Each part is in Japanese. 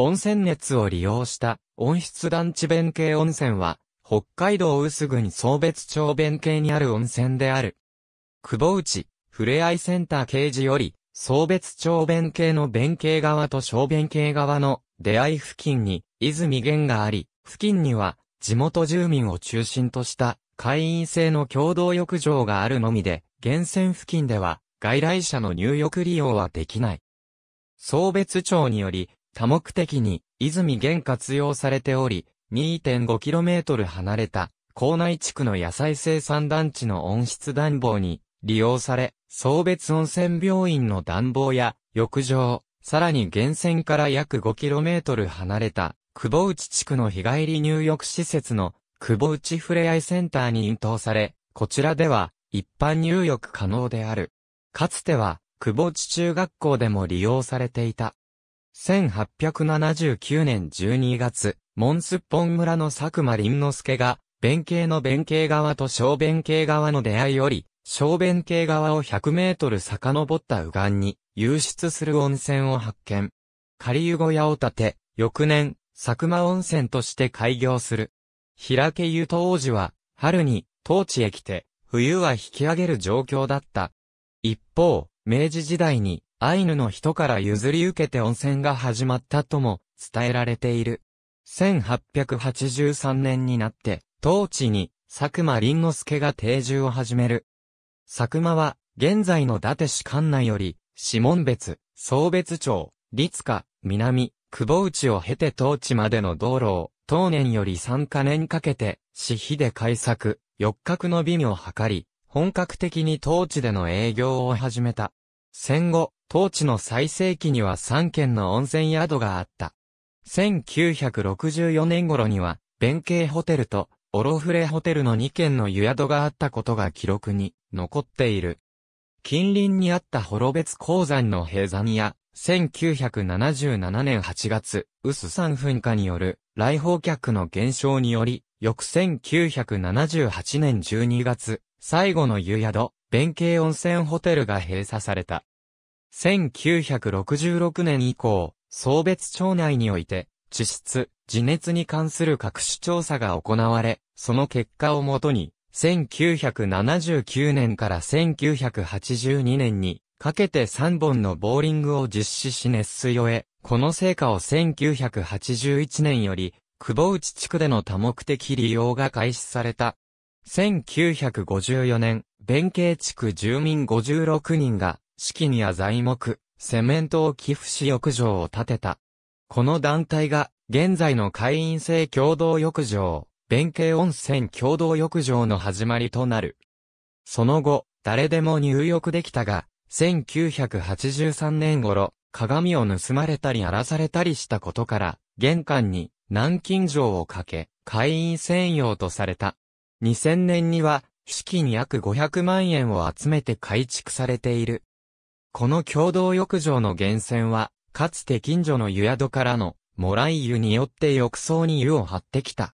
温泉熱を利用した温室団地弁慶温泉は、北海道薄郡総別町弁慶にある温泉である。久保内、ふれあいセンター掲示より、総別町弁慶の弁慶側と小弁慶側の出会い付近に泉源があり、付近には地元住民を中心とした会員制の共同浴場があるのみで、源泉付近では外来者の入浴利用はできない。総別町により、多目的に、泉現活用されており、2.5km 離れた、港内地区の野菜生産団地の温室暖房に利用され、送別温泉病院の暖房や浴場、さらに源泉から約 5km 離れた、久保内地区の日帰り入浴施設の久保内ふれあいセンターに引導され、こちらでは一般入浴可能である。かつては、久保内中学校でも利用されていた。1879年12月、モンスッポン村の佐久間林之助が、弁慶の弁慶側と小弁慶側の出会いより、小弁慶側を100メートル遡った右岸に、湧出する温泉を発見。仮湯小屋を建て、翌年、佐久間温泉として開業する。平家湯当王子は、春に、当地へ来て、冬は引き上げる状況だった。一方、明治時代に、アイヌの人から譲り受けて温泉が始まったとも伝えられている。1883年になって、当地に佐久間林之助が定住を始める。佐久間は、現在の伊達市管内より、指門別、総別町、立花、南、久保内を経て当地までの道路を、当年より3カ年かけて、私費で開作、四角の美味を図り、本格的に当地での営業を始めた。戦後、当地の最盛期には3軒の温泉宿があった。1964年頃には、弁慶ホテルと、オロフレホテルの2軒の湯宿があったことが記録に残っている。近隣にあった幌別鉱山の閉山や、1977年8月、薄山噴火による来訪客の減少により、翌1978年12月、最後の湯宿、弁慶温泉ホテルが閉鎖された。1966年以降、送別町内において、地質、地熱に関する各種調査が行われ、その結果をもとに、1979年から1982年に、かけて3本のボーリングを実施し熱水を得、この成果を1981年より、久保内地区での多目的利用が開始された。1954年、弁慶地区住民56人が、資金や材木、セメントを寄付し浴場を建てた。この団体が、現在の会員制共同浴場、弁慶温泉共同浴場の始まりとなる。その後、誰でも入浴できたが、1983年頃、鏡を盗まれたり荒らされたりしたことから、玄関に南京錠をかけ、会員専用とされた。2000年には、資金約500万円を集めて改築されている。この共同浴場の源泉は、かつて近所の湯宿からの、もらい湯によって浴槽に湯を張ってきた。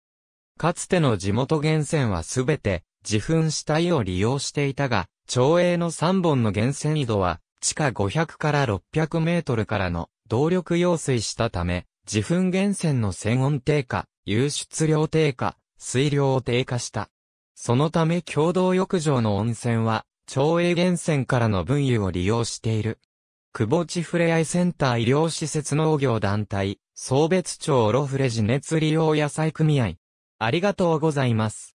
かつての地元源泉はすべて、自噴した湯を利用していたが、町営の3本の源泉井戸は、地下500から600メートルからの動力用水したため、自噴源泉の泉温低下、湧出量低下、水量を低下した。そのため共同浴場の温泉は、町営源泉からの分湯を利用している。久保地ふれあいセンター医療施設農業団体、総別町ロフレジ熱利用野菜組合。ありがとうございます。